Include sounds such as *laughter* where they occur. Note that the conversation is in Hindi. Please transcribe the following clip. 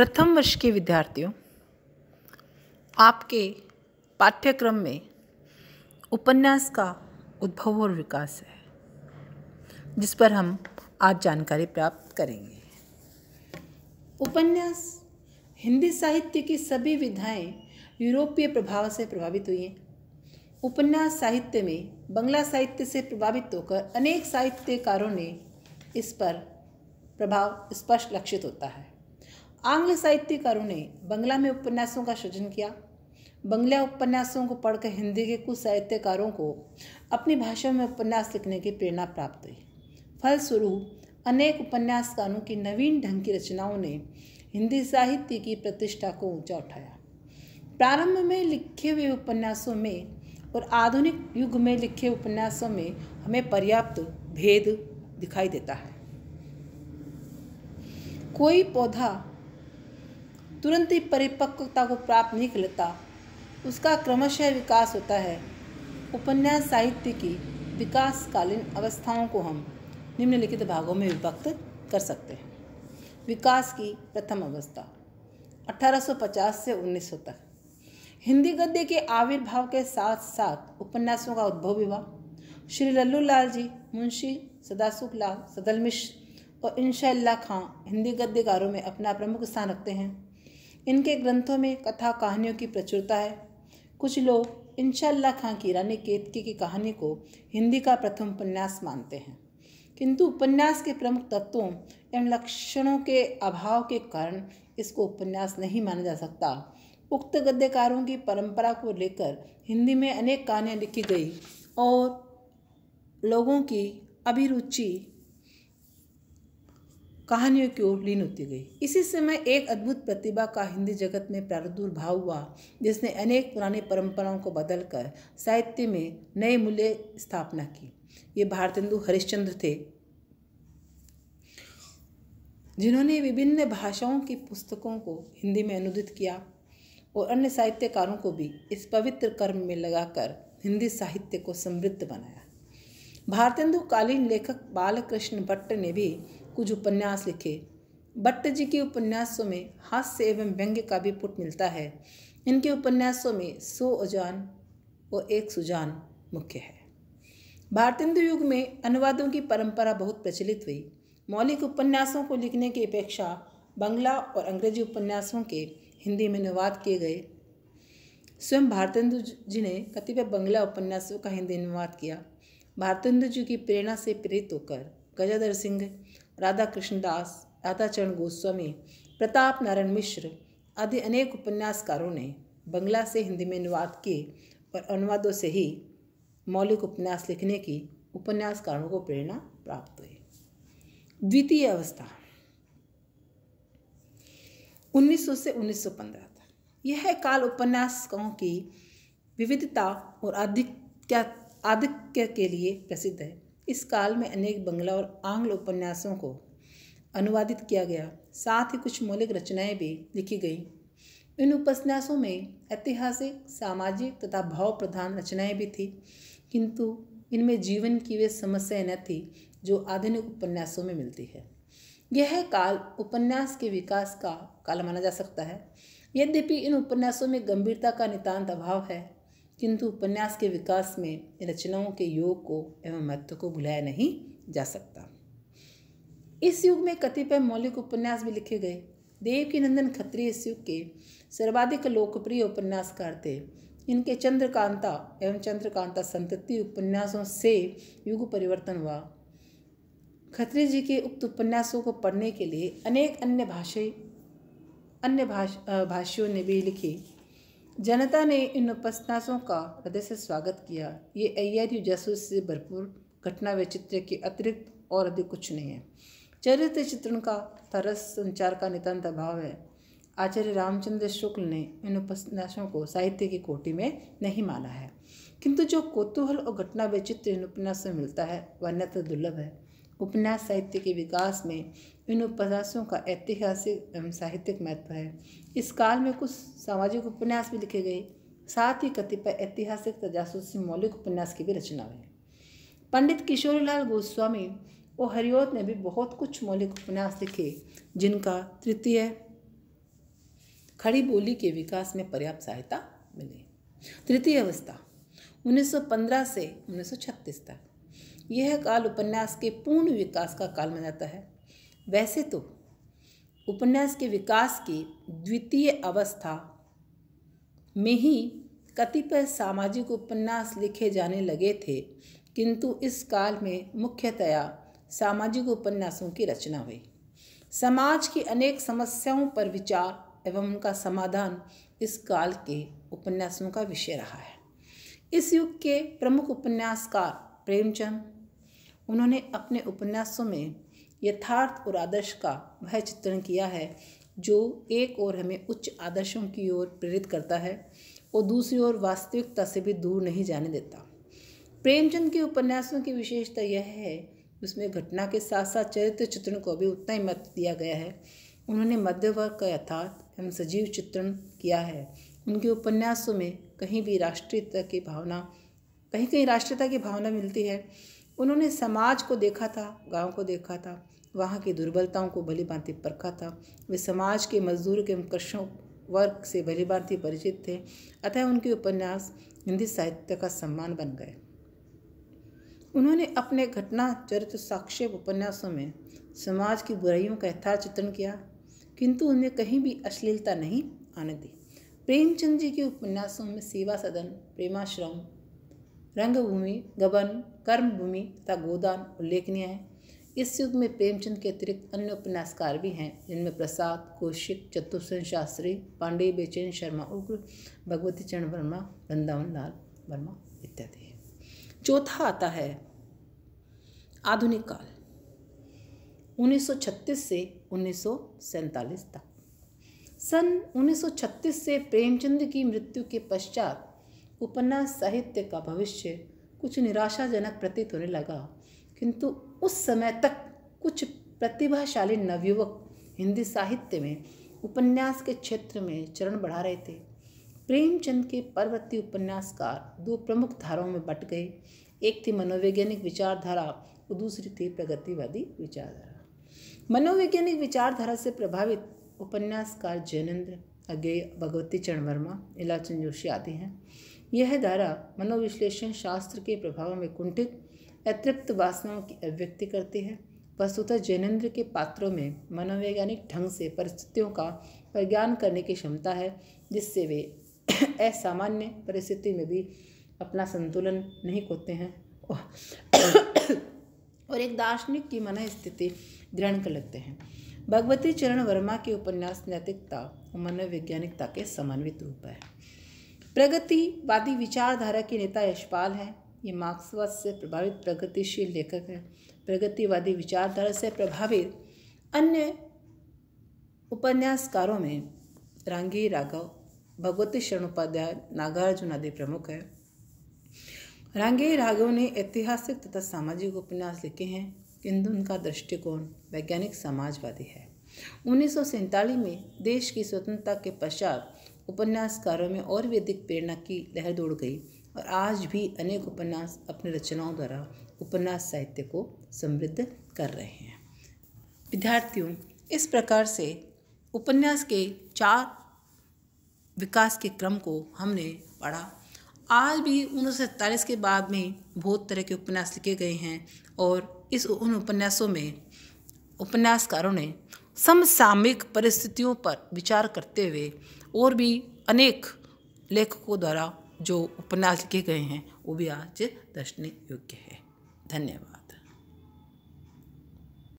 प्रथम वर्ष के विद्यार्थियों आपके पाठ्यक्रम में उपन्यास का उद्भव और विकास है जिस पर हम आज जानकारी प्राप्त करेंगे उपन्यास हिंदी साहित्य की सभी विधाएं यूरोपीय प्रभाव से प्रभावित हुई हैं उपन्यास साहित्य में बंगला साहित्य से प्रभावित होकर अनेक साहित्यकारों ने इस पर प्रभाव स्पष्ट लक्षित होता है आंग्ल साहित्यकारों ने बंगला में उपन्यासों का सृजन किया बंगला उपन्यासों को पढ़कर हिंदी के कुछ साहित्यकारों को अपनी भाषा में उपन्यास लिखने की प्रेरणा प्राप्त हुई फलस्वरूप अनेक उपन्यासकारों की नवीन ढंग की रचनाओं ने हिंदी साहित्य की प्रतिष्ठा को ऊंचा उठाया प्रारंभ में लिखे हुए उपन्यासों में और आधुनिक युग में लिखे उपन्यासों में हमें पर्याप्त भेद दिखाई देता है कोई पौधा तुरंत ही परिपक्वता को प्राप्त नहीं लेता उसका क्रमशः विकास होता है उपन्यास साहित्य की विकासकालीन अवस्थाओं को हम निम्नलिखित भागों में विभक्त कर सकते हैं विकास की प्रथम अवस्था 1850 से 1900 तक हिंदी गद्य के आविर्भाव के साथ साथ उपन्यासों का उद्भव हुआ श्री लल्लू लाल जी मुंशी सदासुख लाल सदल मिश्र और इनशाला खां हिंदी गद्यकारों में अपना प्रमुख स्थान रखते हैं इनके ग्रंथों में कथा कहानियों की प्रचुरता है कुछ लोग इनशाला खां की रानी केतकी की कहानी को हिंदी का प्रथम उपन्यास मानते हैं किंतु उपन्यास के प्रमुख तत्वों एवं लक्षणों के अभाव के कारण इसको उपन्यास नहीं माना जा सकता उक्त गद्यकारों की परंपरा को लेकर हिंदी में अनेक कहानियाँ लिखी गई और लोगों की अभिरुचि कहानियों की ओर लीन होती गई इसी समय एक अद्भुत प्रतिभा का हिंदी जगत में प्रादुर्भाव हुआ जिसने अनेक पुरानी परंपराओं को बदलकर साहित्य में नए मूल्य स्थापना की ये भारतेंदु हरिश्चंद्र थे जिन्होंने विभिन्न भाषाओं की पुस्तकों को हिंदी में अनुदित किया और अन्य साहित्यकारों को भी इस पवित्र कर्म में लगाकर हिंदी साहित्य को समृद्ध बनाया भारतेंदु कालीन लेखक बालकृष्ण भट्ट ने भी कुछ उपन्यास लिखे भट्ट जी के उपन्यासों में हास्य एवं व्यंग्य का भी पुट मिलता है इनके उपन्यासों में सो अजान और एक सुजान मुख्य है भारतेंदु युग में अनुवादों की परंपरा बहुत प्रचलित हुई मौलिक उपन्यासों को लिखने की अपेक्षा बंगला और अंग्रेजी उपन्यासों के हिंदी में अनुवाद किए गए स्वयं भारतेंदु जी ने कतिपय बंगला उपन्यासों का हिंदी अनुवाद किया भारतेंदु जी की प्रेरणा से प्रेरित होकर गजाधर सिंह राधा कृष्णदास राधाचरण गोस्वामी प्रताप नारायण मिश्र आदि अनेक उपन्यासकारों ने बंगला से हिंदी में अनुवाद किए और अनुवादों से ही मौलिक उपन्यास लिखने की उपन्यासकारों को प्रेरणा प्राप्त हुई द्वितीय अवस्था 1900 से 1915 तक यह काल उपन्यासकों की विविधता और आधिक्य आधिक्य के लिए प्रसिद्ध है इस काल में अनेक बंगला और आंग्ल उपन्यासों को अनुवादित किया गया साथ ही कुछ मौलिक रचनाएं भी लिखी गईं इन उपन्यासों में ऐतिहासिक सामाजिक तथा भाव प्रधान रचनाएं भी थी किंतु इनमें जीवन की वे समस्याएं न थी जो आधुनिक उपन्यासों में मिलती है यह काल उपन्यास के विकास का काल माना जा सकता है यद्यपि इन उपन्यासों में गंभीरता का नितान्त अभाव है किंतु उपन्यास के विकास में रचनाओं के योग को एवं महत्व को भुलाया नहीं जा सकता इस युग में कतिपय मौलिक उपन्यास भी लिखे गए देवकी नंदन खत्री इस युग के सर्वाधिक लोकप्रिय उपन्यासकार थे इनके चंद्रकांता एवं चंद्रकांता संतति उपन्यासों से युग परिवर्तन हुआ खत्री जी के उक्त उपन्यासों को पढ़ने के लिए अनेक अन्य भाषाई अन्य भाष भाषियों ने भी लिखी जनता ने इन उपन्यासों का हृदय से स्वागत किया ये अय्यारी जासूस से भरपूर घटना वैचित्र के अतिरिक्त और अधिक कुछ नहीं है चरित्र चित्रण का तरस संचार का नितान्त अभाव है आचार्य रामचंद्र शुक्ल ने इन उपन्यासों को साहित्य की कोटि में नहीं माना है किंतु जो कौतूहल और घटना वैचित्र इन उपन्यास में मिलता है वह अन्यथा दुर्लभ है उपन्यास साहित्य के विकास में इन उपन्यासों का ऐतिहासिक एवं साहित्यिक महत्व है इस काल में कुछ सामाजिक उपन्यास भी लिखे गए साथ ही कतिपय ऐतिहासिक तजासुसी मौलिक उपन्यास की भी रचना हुई पंडित किशोरीलाल गोस्वामी और हरिओत ने भी बहुत कुछ मौलिक उपन्यास लिखे जिनका तृतीय खड़ी बोली के विकास में पर्याप्त सहायता मिली तृतीय अवस्था 1915 से 1936 तक यह काल उपन्यास के पूर्ण विकास का काल माना जाता है वैसे तो उपन्यास के विकास की द्वितीय अवस्था में ही कतिपय सामाजिक उपन्यास लिखे जाने लगे थे किंतु इस काल में मुख्यतया सामाजिक उपन्यासों की रचना हुई समाज की अनेक समस्याओं पर विचार एवं उनका समाधान इस काल के उपन्यासों का विषय रहा है इस युग के प्रमुख उपन्यासकार प्रेमचंद उन्होंने अपने उपन्यासों में यथार्थ और आदर्श का वह चित्रण किया है जो एक ओर हमें उच्च आदर्शों की ओर प्रेरित करता है और दूसरी ओर वास्तविकता से भी दूर नहीं जाने देता प्रेमचंद के उपन्यासों की विशेषता यह है उसमें घटना के साथ साथ चरित्र चित्रण को भी उतना ही महत्व दिया गया है उन्होंने मध्य वर्ग का यथार्थ एवं सजीव चित्रण किया है उनके उपन्यासों में कहीं भी राष्ट्रीयता की भावना कहीं कहीं राष्ट्रीयता की भावना मिलती है उन्होंने समाज को देखा था गांव को देखा था वहाँ की दुर्बलताओं को भली भांति परखा था वे समाज के मजदूर के कर्षों वर्ग से भली भांति परिचित थे अतः उनके उपन्यास हिंदी साहित्य का सम्मान बन गए उन्होंने अपने घटना चरित्र साक्षेप उपन्यासों में समाज की बुराइयों का यथार्थ चित्रण किया किंतु उन्हें कहीं भी अश्लीलता नहीं आने दी प्रेमचंद जी के उपन्यासों में सेवा सदन प्रेमाश्रम रंगभूमि गबन कर्मभूमि तथा गोदान उल्लेखनीय है इस युग में प्रेमचंद के अतिरिक्त अन्य उपन्यासकार भी हैं जिनमें प्रसाद कौशिक चतुर्सेन शास्त्री पांडे बेचैन शर्मा उग्र भगवती चरण वर्मा वृंदावन लाल वर्मा इत्यादि है चौथा आता है आधुनिक काल 1936 से उन्नीस तक सन 1936 से प्रेमचंद की मृत्यु के पश्चात उपन्यास साहित्य का भविष्य कुछ निराशाजनक प्रतीत होने लगा किंतु उस समय तक कुछ प्रतिभाशाली नवयुवक हिंदी साहित्य में उपन्यास के क्षेत्र में चरण बढ़ा रहे थे प्रेमचंद के पर्वती उपन्यासकार दो प्रमुख धाराओं में बट गए एक थी मनोवैज्ञानिक विचारधारा और दूसरी थी प्रगतिवादी विचारधारा मनोवैज्ञानिक विचारधारा से प्रभावित उपन्यासकार जैनेन्द्र अज्ञेय भगवती चरण वर्मा इलाचंद जोशी आदि हैं यह धारा मनोविश्लेषण शास्त्र के प्रभाव में कुंठित अतृप्त वासनाओं की अभिव्यक्ति करती है वस्तुतः जैनेन्द्र के पात्रों में मनोवैज्ञानिक ढंग से परिस्थितियों का प्रज्ञान करने की क्षमता है जिससे वे *clears throat* असामान्य परिस्थिति में भी अपना संतुलन नहीं खोते हैं और एक दार्शनिक की मन स्थिति ग्रहण कर लेते हैं भगवती चरण वर्मा के उपन्यास नैतिकता और मनोवैज्ञानिकता के समन्वित रूप है प्रगतिवादी विचारधारा के नेता यशपाल हैं ये मार्क्सवाद से प्रभावित प्रगतिशील लेखक हैं प्रगतिवादी विचारधारा से प्रभावित अन्य उपन्यासकारों में रांगी राघव भगवती शरण उपाध्याय नागार्जुन आदि प्रमुख हैं रांगे राघव ने ऐतिहासिक तथा सामाजिक उपन्यास लिखे हैं किंतु उनका दृष्टिकोण वैज्ञानिक समाजवादी है उन्नीस में देश की स्वतंत्रता के पश्चात उपन्यासकारों में और भी अधिक प्रेरणा की लहर दौड़ गई और आज भी अनेक उपन्यास अपनी रचनाओं द्वारा उपन्यास साहित्य को समृद्ध कर रहे हैं विद्यार्थियों इस प्रकार से उपन्यास के चार विकास के क्रम को हमने पढ़ा आज भी उन्नीस के बाद में बहुत तरह के उपन्यास लिखे गए हैं और इस उन उपन्यासों में उपन्यासकारों ने समसामयिक परिस्थितियों पर विचार करते हुए और भी अनेक लेखकों द्वारा जो उपन्यास लिखे गए हैं वो भी आज दर्शने योग्य है धन्यवाद